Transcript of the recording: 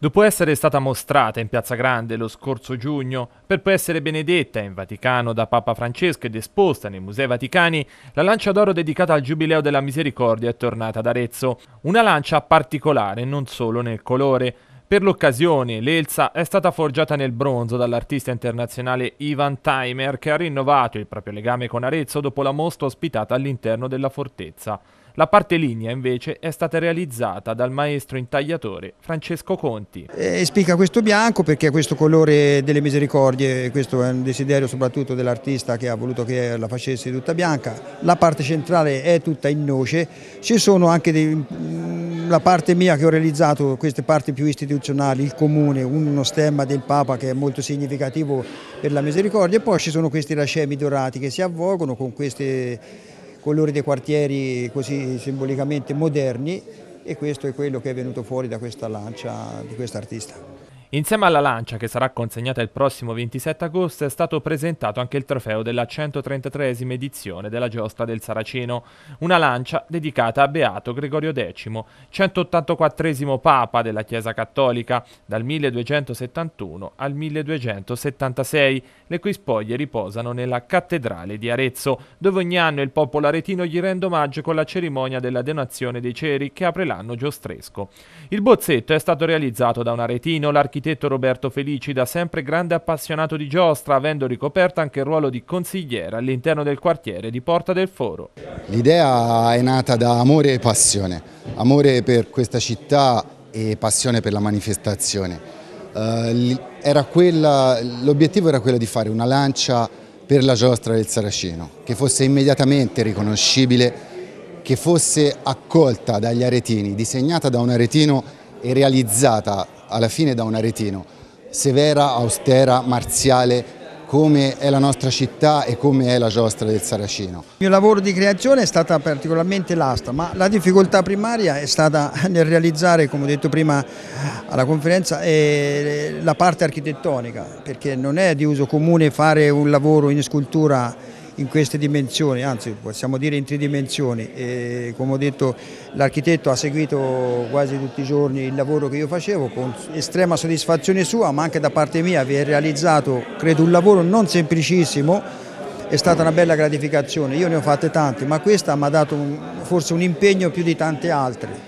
Dopo essere stata mostrata in Piazza Grande lo scorso giugno, per poi essere benedetta in Vaticano da Papa Francesco ed esposta nei Musei Vaticani, la lancia d'oro dedicata al Giubileo della Misericordia è tornata ad Arezzo. Una lancia particolare non solo nel colore. Per l'occasione l'Elsa è stata forgiata nel bronzo dall'artista internazionale Ivan Timer che ha rinnovato il proprio legame con Arezzo dopo la mostra ospitata all'interno della fortezza. La parte lignea invece è stata realizzata dal maestro intagliatore Francesco Conti. E spica questo bianco perché è questo colore delle misericordie, questo è un desiderio soprattutto dell'artista che ha voluto che la facessi tutta bianca. La parte centrale è tutta in noce, ci sono anche dei, mm, la parte mia che ho realizzato, queste parti più istituzionali, il comune, uno stemma del Papa che è molto significativo per la misericordia e poi ci sono questi racemi dorati che si avvolgono con queste colori dei quartieri così simbolicamente moderni e questo è quello che è venuto fuori da questa lancia di quest'artista. Insieme alla Lancia, che sarà consegnata il prossimo 27 agosto, è stato presentato anche il trofeo della 133 esima edizione della Giostra del Saraceno, una lancia dedicata a Beato Gregorio X, 184 esimo Papa della Chiesa Cattolica, dal 1271 al 1276, le cui spoglie riposano nella Cattedrale di Arezzo, dove ogni anno il popolo aretino gli rende omaggio con la cerimonia della donazione dei ceri che apre l'anno giostresco. Il bozzetto è stato realizzato da un aretino, l'architetto L'architetto Roberto Felici, da sempre grande appassionato di giostra, avendo ricoperto anche il ruolo di consigliere all'interno del quartiere di Porta del Foro. L'idea è nata da amore e passione, amore per questa città e passione per la manifestazione. Eh, l'obiettivo era quello di fare una lancia per la giostra del Saraceno, che fosse immediatamente riconoscibile, che fosse accolta dagli aretini, disegnata da un aretino e realizzata alla fine da un aretino, severa, austera, marziale, come è la nostra città e come è la giostra del Saracino. Il mio lavoro di creazione è stata particolarmente l'asta, ma la difficoltà primaria è stata nel realizzare, come ho detto prima alla conferenza, eh, la parte architettonica, perché non è di uso comune fare un lavoro in scultura in queste dimensioni, anzi possiamo dire in tre dimensioni. E, come ho detto l'architetto ha seguito quasi tutti i giorni il lavoro che io facevo con estrema soddisfazione sua ma anche da parte mia vi è realizzato credo un lavoro non semplicissimo è stata una bella gratificazione, io ne ho fatte tante ma questa mi ha dato un, forse un impegno più di tante altre.